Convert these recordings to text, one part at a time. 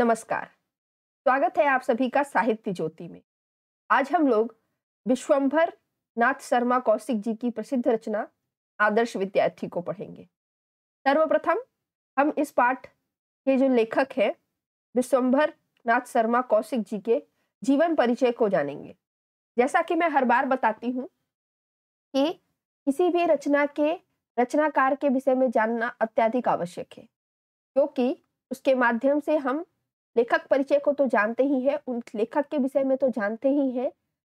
नमस्कार स्वागत है आप सभी का साहित्य ज्योति में आज हम लोग विश्वंभर नाथ शर्मा कौशिक जी की प्रसिद्ध रचना आदर्श विद्यार्थी को पढ़ेंगे सर्वप्रथम हम इस पाठ के जो लेखक हैं विश्वंभर नाथ शर्मा कौशिक जी के जीवन परिचय को जानेंगे जैसा कि मैं हर बार बताती हूँ कि किसी भी रचना के रचनाकार के विषय में जानना अत्यधिक आवश्यक है क्योंकि उसके माध्यम से हम लेखक परिचय को तो जानते ही हैं उन लेखक के विषय में तो जानते ही हैं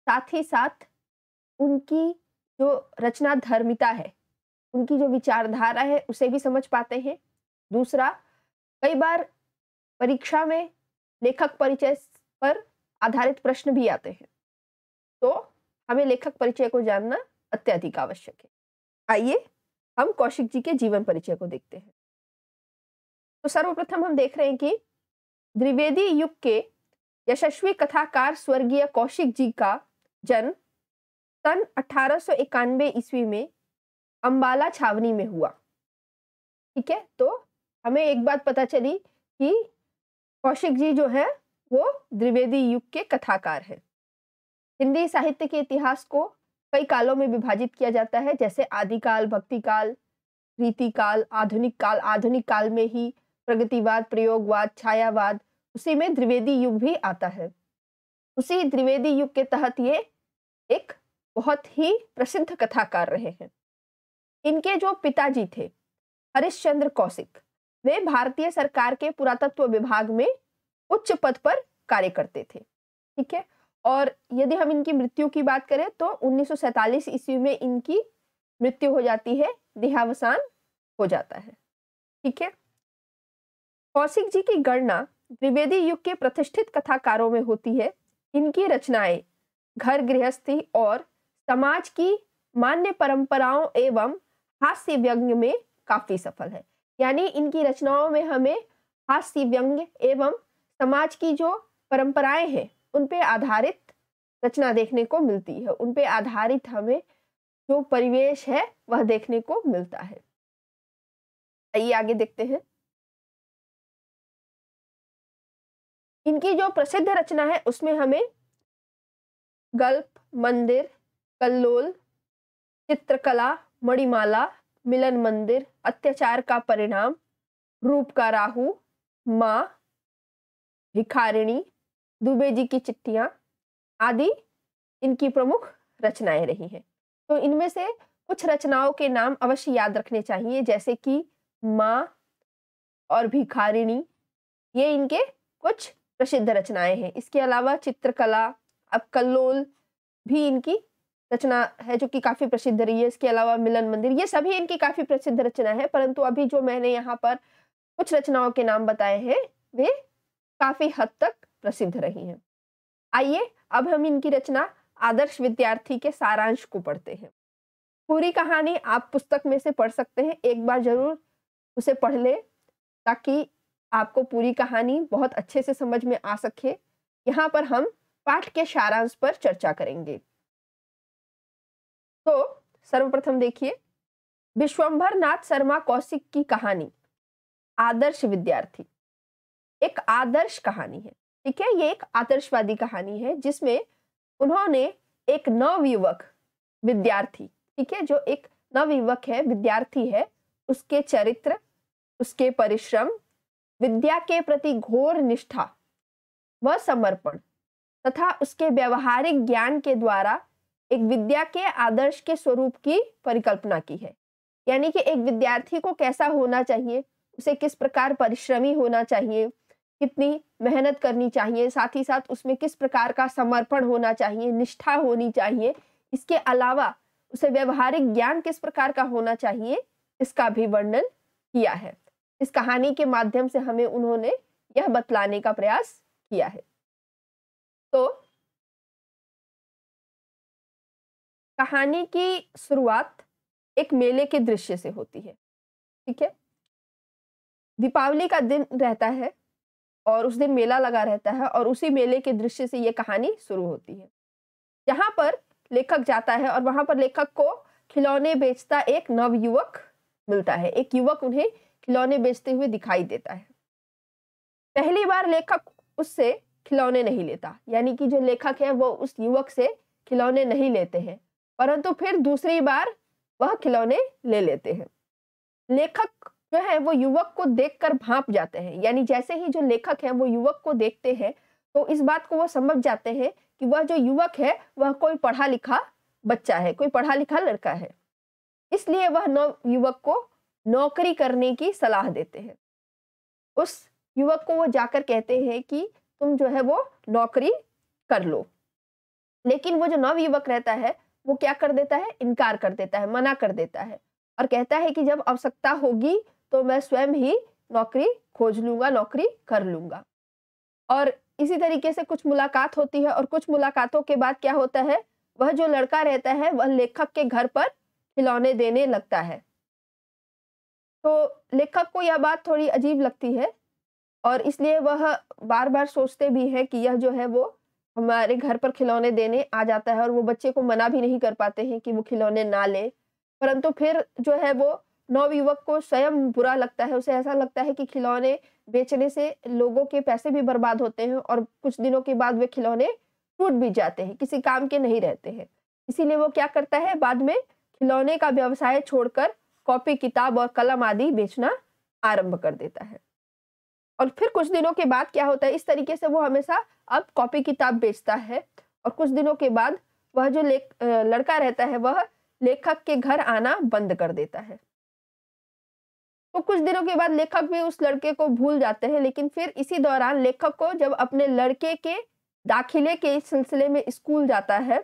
साथ ही साथ उनकी जो रचना धर्मिता है उनकी जो विचारधारा है उसे भी समझ पाते हैं दूसरा कई बार परीक्षा में लेखक परिचय पर आधारित प्रश्न भी आते हैं तो हमें लेखक परिचय को जानना अत्यधिक आवश्यक है आइए हम कौशिक जी के जीवन परिचय को देखते हैं तो सर्वप्रथम हम देख रहे हैं कि द्विवेदी युग के यशस्वी कथाकार स्वर्गीय कौशिक जी का जन्म सन अठारह ईस्वी में अंबाला छावनी में हुआ ठीक है तो हमें एक बात पता चली कि कौशिक जी जो है वो द्विवेदी युग के कथाकार हैं हिंदी साहित्य के इतिहास को कई कालों में विभाजित किया जाता है जैसे आदिकाल भक्तिकाल रीतिकाल आधुनिक काल आधुनिक काल में ही प्रगतिवाद प्रयोगवाद छायावाद उसी में द्विवेदी युग भी आता है उसी द्विवेदी युग के तहत ये एक बहुत ही प्रसिद्ध कथाकार रहे हैं इनके जो पिताजी थे हरिश्चंद्र कौशिक वे भारतीय सरकार के पुरातत्व विभाग में उच्च पद पर कार्य करते थे ठीक है और यदि हम इनकी मृत्यु की बात करें तो 1947 ईस्वी में इनकी मृत्यु हो जाती है देहावसान हो जाता है ठीक है कौशिक जी की गणना द्विवेदी युग के प्रतिष्ठित कथाकारों में होती है इनकी रचनाएं घर गृहस्थी और समाज की मान्य परंपराओं एवं हास्य व्यंग्य में काफी सफल है यानी इनकी रचनाओं में हमें हास्य व्यंग्य एवं समाज की जो परंपराएं हैं उन पे आधारित रचना देखने को मिलती है उन पे आधारित हमें जो परिवेश है वह देखने को मिलता है आइए आगे देखते हैं इनकी जो प्रसिद्ध रचना है उसमें हमें गल्प मंदिर कल्लोल चित्रकला मणिमाला मिलन मंदिर अत्याचार का परिणाम रूप का राहु माँ भिखारिणी दुबे जी की चिट्ठियाँ आदि इनकी प्रमुख रचनाएं रही हैं तो इनमें से कुछ रचनाओं के नाम अवश्य याद रखने चाहिए जैसे कि माँ और भिखारिणी ये इनके कुछ प्रसिद्ध रचनाएं हैं इसके अलावा चित्रकला अब कल्लोल भी इनकी रचना है जो कि काफी प्रसिद्ध रही है इसके अलावा मिलन मंदिर ये सभी इनकी काफी प्रसिद्ध रचना है परंतु अभी जो मैंने यहाँ पर कुछ रचनाओं के नाम बताए हैं वे काफी हद तक प्रसिद्ध रही हैं आइए अब हम इनकी रचना आदर्श विद्यार्थी के सारांश को पढ़ते हैं पूरी कहानी आप पुस्तक में से पढ़ सकते हैं एक बार जरूर उसे पढ़ लें ताकि आपको पूरी कहानी बहुत अच्छे से समझ में आ सके यहाँ पर हम पाठ के सारांश पर चर्चा करेंगे तो सर्वप्रथम देखिए विश्वंभर नाथ शर्मा कौशिक की कहानी आदर्श विद्यार्थी एक आदर्श कहानी है ठीक है ये एक आदर्शवादी कहानी है जिसमें उन्होंने एक नवयुवक विद्यार्थी ठीक है जो एक नवयुवक है विद्यार्थी है उसके चरित्र उसके परिश्रम विद्या के प्रति घोर निष्ठा व समर्पण तथा उसके व्यवहारिक ज्ञान के द्वारा एक विद्या के आदर्श के स्वरूप की परिकल्पना की है यानी कि एक विद्यार्थी को कैसा होना चाहिए उसे किस प्रकार परिश्रमी होना चाहिए कितनी मेहनत करनी चाहिए साथ ही साथ उसमें किस प्रकार का समर्पण होना चाहिए निष्ठा होनी चाहिए इसके अलावा उसे व्यवहारिक ज्ञान किस प्रकार का होना चाहिए इसका भी वर्णन किया है इस कहानी के माध्यम से हमें उन्होंने यह बतलाने का प्रयास किया है तो कहानी की शुरुआत एक मेले के दृश्य से होती है ठीक है दीपावली का दिन रहता है और उस दिन मेला लगा रहता है और उसी मेले के दृश्य से ये कहानी शुरू होती है यहाँ पर लेखक जाता है और वहां पर लेखक को खिलौने बेचता एक नवयुवक मिलता है एक युवक उन्हें खिलौने बेचते हुए दिखाई देता है पहली बार लेखक उससे खिलौने नहीं लेता यानी कि जो लेखक है वो उस युवक से खिलौने नहीं लेते हैं परंतु फिर दूसरी बार वह खिलौने ले लेते हैं लेखक जो है वो युवक को देखकर भाप जाते हैं यानी जैसे ही जो लेखक है वो युवक को देखते हैं तो इस बात को वो समझ जाते हैं कि वह जो युवक है वह कोई पढ़ा लिखा बच्चा है कोई पढ़ा लिखा लड़का है इसलिए वह नव युवक को नौकरी करने की सलाह देते हैं उस युवक को वो जाकर कहते हैं कि तुम जो है वो नौकरी कर लो लेकिन वो जो नव युवक रहता है वो क्या कर देता है इनकार कर देता है मना कर देता है और कहता है कि जब आवश्यकता होगी तो मैं स्वयं ही नौकरी खोज लूंगा नौकरी कर लूंगा और इसी तरीके से कुछ मुलाकात होती है और कुछ मुलाकातों के बाद क्या होता है वह जो लड़का रहता है वह लेखक के घर पर खिलौने देने लगता है तो लेखक को यह बात थोड़ी अजीब लगती है और इसलिए वह बार बार सोचते भी हैं कि यह जो है वो हमारे घर पर खिलौने देने आ जाता है और वो बच्चे को मना भी नहीं कर पाते हैं कि वो खिलौने ना ले परंतु फिर जो है वो नवयुवक को स्वयं बुरा लगता है उसे ऐसा लगता है कि खिलौने बेचने से लोगों के पैसे भी बर्बाद होते हैं और कुछ दिनों के बाद वे खिलौने टूट भी जाते हैं किसी काम के नहीं रहते हैं इसीलिए वो क्या करता है बाद में खिलौने का व्यवसाय छोड़कर कॉपी किताब और कलम आदि बेचना आरंभ कर देता है और फिर कुछ दिनों के बाद क्या होता है इस तरीके से वो हमेशा अब कॉपी किताब बेचता है और कुछ दिनों के बाद वह जो लेख लड़का रहता है वह लेखक के घर आना बंद कर देता है तो कुछ दिनों के बाद लेखक भी उस लड़के को भूल जाते हैं लेकिन फिर इसी दौरान लेखक को जब अपने लड़के के दाखिले के सिलसिले में स्कूल जाता है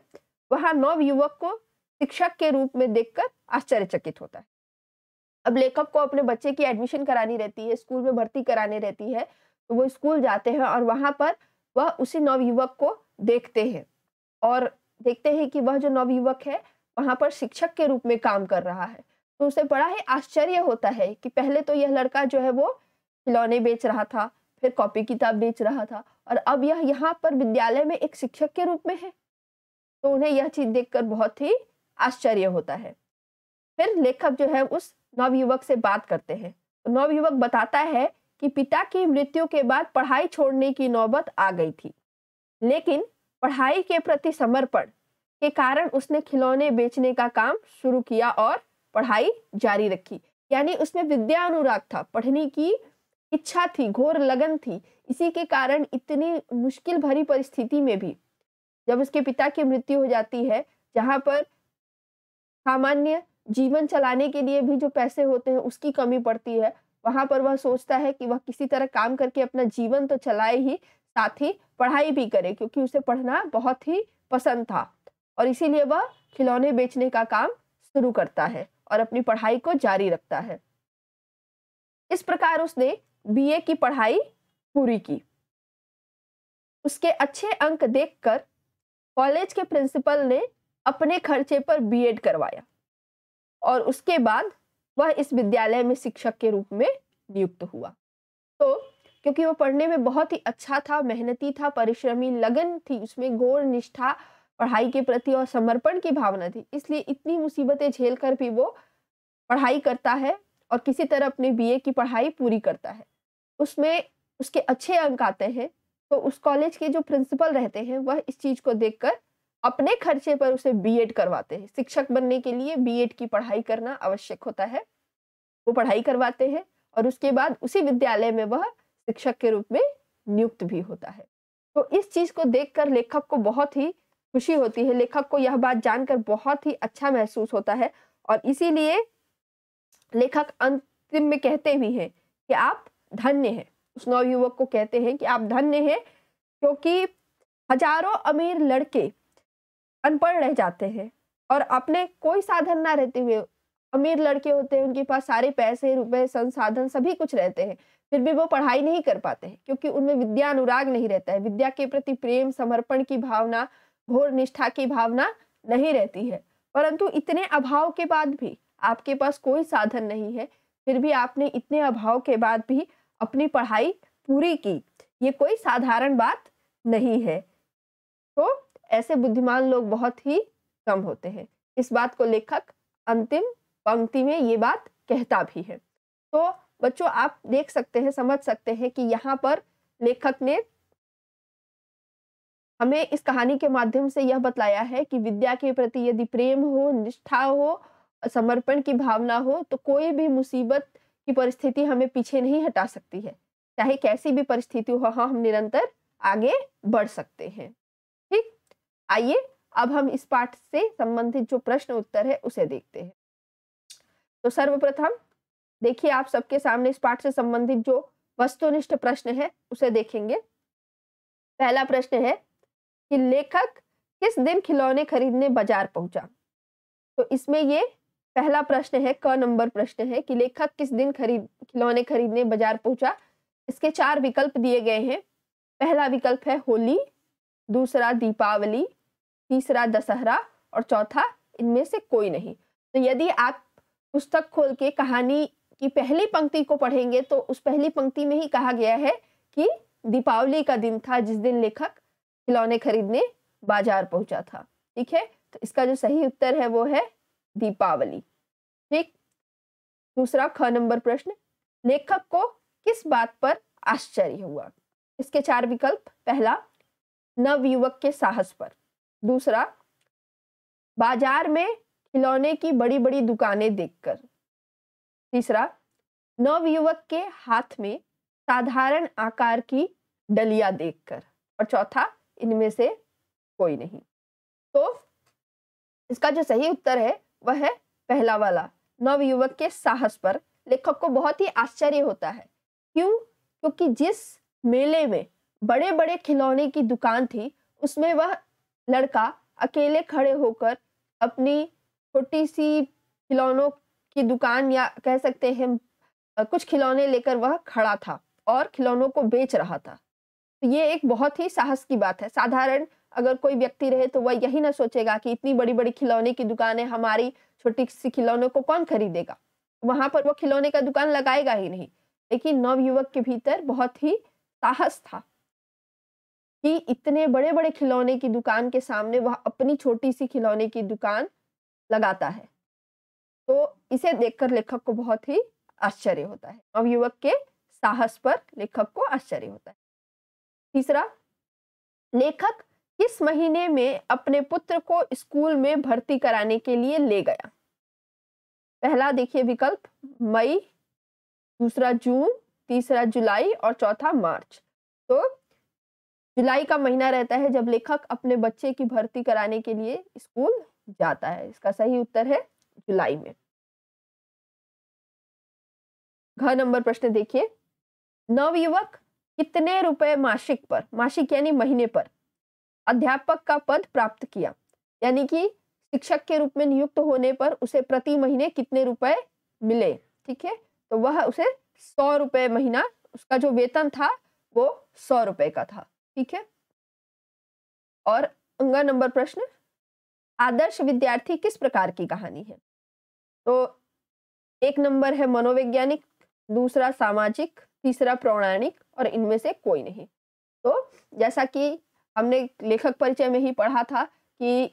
वहाँ नव युवक को शिक्षक के रूप में देखकर आश्चर्यचकित होता है अब लेखक को अपने बच्चे की एडमिशन करानी रहती है स्कूल में भर्ती करानी रहती है तो वो स्कूल जाते हैं और वहाँ पर वह उसी नवयुवक को देखते हैं और देखते हैं कि वह जो नवयुवक है वहाँ पर शिक्षक के रूप में काम कर रहा है तो उसे बड़ा ही आश्चर्य होता है कि पहले तो यह लड़का जो है वो खिलौने बेच रहा था फिर कॉपी किताब बेच रहा था और अब यह यहाँ पर विद्यालय में एक शिक्षक के रूप में है तो उन्हें यह चीज़ देखकर बहुत ही आश्चर्य होता है फिर लेखक जो है उस नवयुवक से बात करते हैं तो नवयुवक बताता है कि पिता की मृत्यु के बाद पढ़ाई छोड़ने की नौबत आ गई थी लेकिन पढ़ाई के प्रति समर्पण के कारण उसने खिलौने बेचने का काम शुरू किया और पढ़ाई जारी रखी यानी उसमें विद्या अनुराग था पढ़ने की इच्छा थी घोर लगन थी इसी के कारण इतनी मुश्किल भरी परिस्थिति में भी जब उसके पिता की मृत्यु हो जाती है जहाँ पर सामान्य जीवन चलाने के लिए भी जो पैसे होते हैं उसकी कमी पड़ती है वहां पर वह सोचता है कि वह किसी तरह काम करके अपना जीवन तो चलाए ही साथ ही पढ़ाई भी करे क्योंकि उसे पढ़ना बहुत ही पसंद था और इसीलिए वह खिलौने बेचने का काम शुरू करता है और अपनी पढ़ाई को जारी रखता है इस प्रकार उसने बीए की पढ़ाई पूरी की उसके अच्छे अंक देखकर कॉलेज के प्रिंसिपल ने अपने खर्चे पर बीएड करवाया और उसके बाद वह इस विद्यालय में शिक्षक के रूप में नियुक्त हुआ तो क्योंकि वह पढ़ने में बहुत ही अच्छा था मेहनती था परिश्रमी लगन थी उसमें घोर निष्ठा पढ़ाई के प्रति और समर्पण की भावना थी इसलिए इतनी मुसीबतें झेल कर भी वो पढ़ाई करता है और किसी तरह अपने बीए की पढ़ाई पूरी करता है उसमें उसके अच्छे अंक आते हैं तो उस कॉलेज के जो प्रिंसिपल रहते हैं वह इस चीज़ को देखकर अपने खर्चे पर उसे बीएड करवाते हैं शिक्षक बनने के लिए बीएड की पढ़ाई करना आवश्यक होता है वो पढ़ाई करवाते हैं और उसके बाद उसी विद्यालय में वह शिक्षक के रूप में नियुक्त भी होता है तो इस चीज को देखकर लेखक को बहुत ही खुशी होती है लेखक को यह बात जानकर बहुत ही अच्छा महसूस होता है और इसीलिए लेखक अंतिम में कहते भी हैं कि आप धन्य हैं उस नवयुवक को कहते हैं कि आप धन्य हैं क्योंकि हजारों अमीर लड़के अनपढ़ रह जाते हैं और अपने कोई साधन ना रहते हुए अमीर लड़के होते हैं उनके पास सारे पैसे रुपए संसाधन सभी कुछ रहते हैं फिर भी वो पढ़ाई नहीं कर पाते हैं क्योंकि उनमें विद्या अनुराग नहीं रहता है विद्या के प्रति प्रेम समर्पण की भावना घोर निष्ठा की भावना नहीं रहती है परंतु इतने अभाव के बाद भी आपके पास कोई साधन नहीं है फिर भी आपने इतने अभाव के बाद भी अपनी पढ़ाई पूरी की ये कोई साधारण बात नहीं है तो ऐसे बुद्धिमान लोग बहुत ही कम होते हैं इस बात को लेखक अंतिम पंक्ति में ये बात कहता भी है तो बच्चों आप देख सकते हैं समझ सकते हैं कि यहाँ पर लेखक ने हमें इस कहानी के माध्यम से यह बतलाया है कि विद्या के प्रति यदि प्रेम हो निष्ठा हो समर्पण की भावना हो तो कोई भी मुसीबत की परिस्थिति हमें पीछे नहीं हटा सकती है चाहे कैसी भी परिस्थिति हो हाँ हम निरंतर आगे बढ़ सकते हैं आइए अब हम इस पाठ से संबंधित जो प्रश्न उत्तर है उसे देखते हैं तो सर्वप्रथम देखिए आप सबके सामने इस पाठ से संबंधित जो वस्तुनिष्ठ प्रश्न है उसे देखेंगे पहला प्रश्न है कि लेखक किस दिन खिलौने खरीदने बाजार पहुंचा तो इसमें ये पहला प्रश्न है क नंबर प्रश्न है कि लेखक किस दिन खरीद खिलौने खरीदने बाजार पहुंचा इसके चार विकल्प दिए गए हैं पहला विकल्प है होली दूसरा दीपावली तीसरा दशहरा और चौथा इनमें से कोई नहीं तो यदि आप पुस्तक खोल के कहानी की पहली पंक्ति को पढ़ेंगे तो उस पहली पंक्ति में ही कहा गया है कि दीपावली का दिन था जिस दिन लेखक खिलौने खरीदने बाजार पहुंचा था ठीक है तो इसका जो सही उत्तर है वो है दीपावली ठीक दूसरा ख नंबर प्रश्न लेखक को किस बात पर आश्चर्य हुआ इसके चार विकल्प पहला नवयुवक के साहस पर दूसरा बाजार में खिलौने की बड़ी बड़ी दुकानें देखकर तीसरा नवयुवक के हाथ में साधारण आकार की डलिया देखकर और चौथा इनमें से कोई नहीं तो इसका जो सही उत्तर है वह है पहला वाला नवयुवक के साहस पर लेखक को बहुत ही आश्चर्य होता है क्यों क्योंकि जिस मेले में बड़े बड़े खिलौने की दुकान थी उसमें वह लड़का अकेले खड़े होकर अपनी छोटी सी खिलौनों की दुकान या कह सकते हैं कुछ खिलौने लेकर वह खड़ा था और खिलौनों को बेच रहा था तो ये एक बहुत ही साहस की बात है साधारण अगर कोई व्यक्ति रहे तो वह यही ना सोचेगा कि इतनी बड़ी बड़ी खिलौने की दुकान है हमारी छोटी सी खिलौनों को कौन खरीदेगा वहां पर वो खिलौने का दुकान लगाएगा ही नहीं लेकिन नवयुवक के भीतर बहुत ही साहस था कि इतने बड़े बड़े खिलौने की दुकान के सामने वह अपनी छोटी सी खिलौने की दुकान लगाता है तो इसे देखकर लेखक को बहुत ही आश्चर्य होता है युवक के साहस पर लेखक को आश्चर्य होता है तीसरा लेखक किस महीने में अपने पुत्र को स्कूल में भर्ती कराने के लिए ले गया पहला देखिए विकल्प मई दूसरा जून तीसरा जुलाई और चौथा मार्च तो जुलाई का महीना रहता है जब लेखक अपने बच्चे की भर्ती कराने के लिए स्कूल जाता है इसका सही उत्तर है जुलाई में घ नंबर प्रश्न देखिए नवयुवक कितने रुपए मासिक पर मासिक यानी महीने पर अध्यापक का पद प्राप्त किया यानी कि शिक्षक के रूप में नियुक्त होने पर उसे प्रति महीने कितने रुपए मिले ठीक है तो वह उसे सौ रुपए महीना उसका जो वेतन था वो सौ रुपए का था ठीक है और अंगा नंबर प्रश्न आदर्श विद्यार्थी किस प्रकार की कहानी है तो एक नंबर है मनोवैज्ञानिक दूसरा सामाजिक तीसरा पौराणिक और इनमें से कोई नहीं तो जैसा कि हमने लेखक परिचय में ही पढ़ा था कि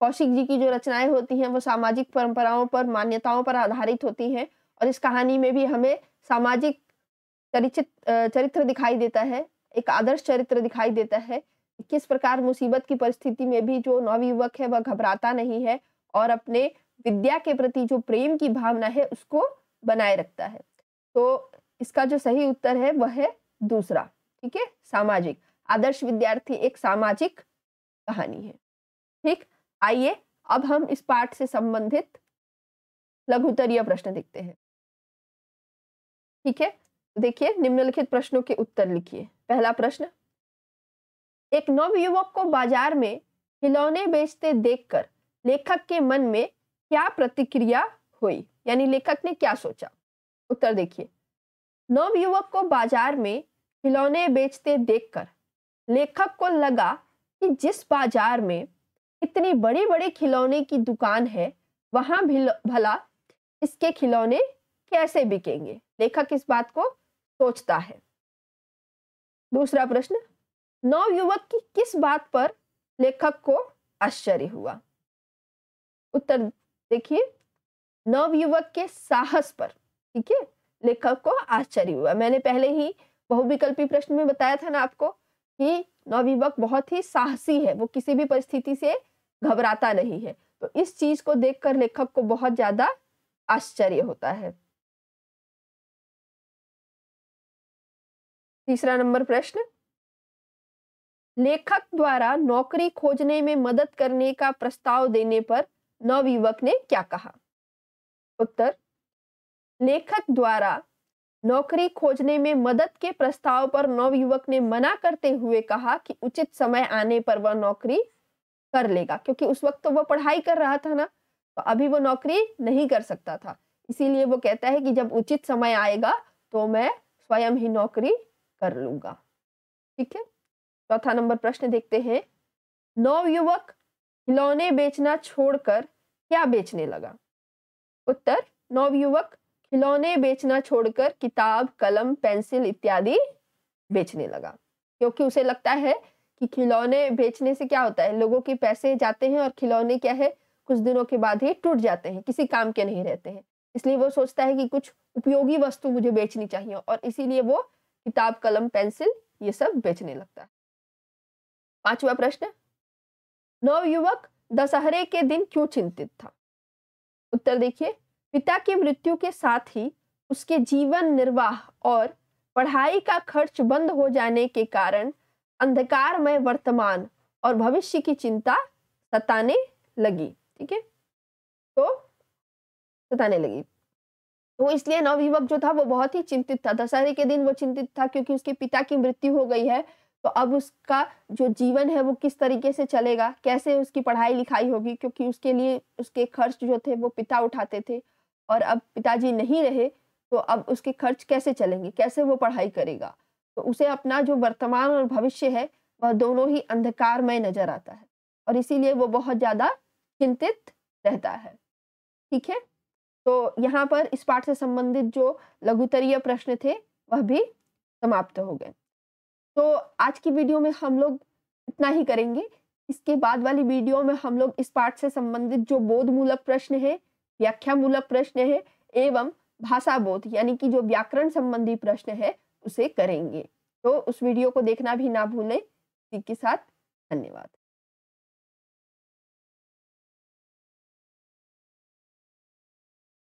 कौशिक जी की जो रचनाएं होती हैं वो सामाजिक परंपराओं पर मान्यताओं पर आधारित होती हैं और इस कहानी में भी हमें सामाजिक चरित्र चरित्र दिखाई देता है एक आदर्श चरित्र दिखाई देता है किस प्रकार मुसीबत की परिस्थिति में भी जो नवयुवक है वह घबराता नहीं है और अपने विद्या के प्रति जो प्रेम की भावना है उसको बनाए रखता है तो इसका जो सही उत्तर है वह है दूसरा ठीक है सामाजिक आदर्श विद्यार्थी एक सामाजिक कहानी है ठीक आइए अब हम इस पाठ से संबंधित लघुतरीय प्रश्न देखते हैं ठीक है देखिए निम्नलिखित प्रश्नों के उत्तर लिखिए पहला प्रश्न एक नवयुवक को बाजार में खिलौने बेचते देखकर लेखक के मन में क्या प्रतिक्रिया हुई यानी लेखक ने क्या सोचा उत्तर देखिए नवयुवक को बाजार में खिलौने बेचते देखकर लेखक को लगा कि जिस बाजार में इतनी बड़ी बड़ी खिलौने की दुकान है वहां भला इसके खिलौने कैसे बिकेंगे लेखक इस बात को सोचता है दूसरा प्रश्न नवयुवक की किस बात पर लेखक को आश्चर्य हुआ उत्तर देखिए नव युवक के साहस पर ठीक है लेखक को आश्चर्य हुआ मैंने पहले ही बहुविकल्पी प्रश्न में बताया था ना आपको कि नवयुवक बहुत ही साहसी है वो किसी भी परिस्थिति से घबराता नहीं है तो इस चीज को देखकर लेखक को बहुत ज्यादा आश्चर्य होता है तीसरा नंबर प्रश्न लेखक द्वारा नौकरी खोजने में मदद करने का प्रस्ताव देने पर नवयुवक ने क्या कहा उत्तर लेखक द्वारा नौकरी खोजने में मदद के प्रस्ताव पर नवयुवक ने मना करते हुए कहा कि उचित समय आने पर वह नौकरी कर लेगा क्योंकि उस वक्त तो वह पढ़ाई कर रहा था ना तो अभी वो नौकरी नहीं कर सकता था इसीलिए वो कहता है कि जब उचित समय आएगा तो मैं स्वयं ही नौकरी कर लूंगा ठीक है चौथा नंबर प्रश्न देखते हैं नवयुवक खिलौने बेचना छोड़कर क्या बेचने लगा उत्तर नवयुवक खिलौने बेचना छोड़कर किताब कलम पेंसिल इत्यादि बेचने लगा क्योंकि उसे लगता है कि खिलौने बेचने से क्या होता है लोगों के पैसे जाते हैं और खिलौने क्या है कुछ दिनों के बाद ही टूट जाते हैं किसी काम के नहीं रहते हैं इसलिए वो सोचता है कि कुछ उपयोगी वस्तु मुझे बेचनी चाहिए और इसीलिए वो किताब कलम पेंसिल ये सब बेचने लगता है पांचवा प्रश्न नवयुवक दशहरे के दिन क्यों चिंतित था उत्तर देखिए पिता की मृत्यु के साथ ही उसके जीवन निर्वाह और पढ़ाई का खर्च बंद हो जाने के कारण अंधकार में वर्तमान और भविष्य की चिंता सताने लगी ठीक है तो सताने लगी तो इसलिए नवयुवक जो था वो बहुत ही चिंतित था दशहरे के दिन वो चिंतित था क्योंकि उसके पिता की मृत्यु हो गई है तो अब उसका जो जीवन है वो किस तरीके से चलेगा कैसे उसकी पढ़ाई लिखाई होगी क्योंकि उसके लिए उसके खर्च जो थे वो पिता उठाते थे और अब पिताजी नहीं रहे तो अब उसके खर्च कैसे चलेंगे कैसे वो पढ़ाई करेगा तो उसे अपना जो वर्तमान और भविष्य है वह दोनों ही अंधकारमय नजर आता है और इसीलिए वो बहुत ज़्यादा चिंतित रहता है ठीक है तो यहाँ पर इस पाठ से संबंधित जो लघुतरीय प्रश्न थे वह भी समाप्त हो गए तो आज की वीडियो में हम लोग इतना ही करेंगे इसके बाद वाली वीडियो में हम लोग इस पाठ से संबंधित जो बोधमूलक प्रश्न है व्याख्या मूलक प्रश्न है एवं भाषा बोध यानी कि जो व्याकरण संबंधी प्रश्न है उसे करेंगे तो उस वीडियो को देखना भी ना भूलें इसी के साथ धन्यवाद